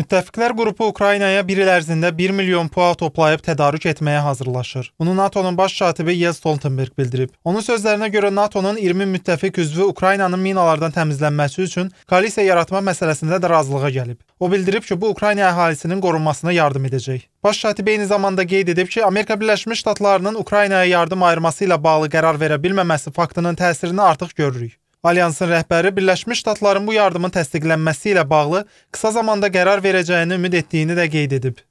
Müttəfiqlər qrupu Ukraynaya bir il ərzində 1 milyon PUA toplayıb tədarük etməyə hazırlaşır. Bunu NATO-nun baş katibi Jens Stoltenberg bildirib. Onun sözlərinə görə NATO-nun 20 müttəfiq üzvü Ukraynanın minalardan təmizlənməsi üçün koalisiya yaratma məsələsində də razılığa gəlib. O bildirib ki, bu Ukrayna əhalisinin qorunmasına yardım edəcək. Baş katib eyni zamanda qeyd edib ki, Amerika Birləşmiş Ştatlarının Ukraynaya yardım ayırması ilə bağlı qərar verə bilməməsi faktının təsirini artıq görürük. Alyansın rəhbəri Birləşmiş Ştatların bu yardımın təsdiqlənməsi ilə bağlı qısa zamanda qərar verəcəyini ümid etdiyini də qeyd edib.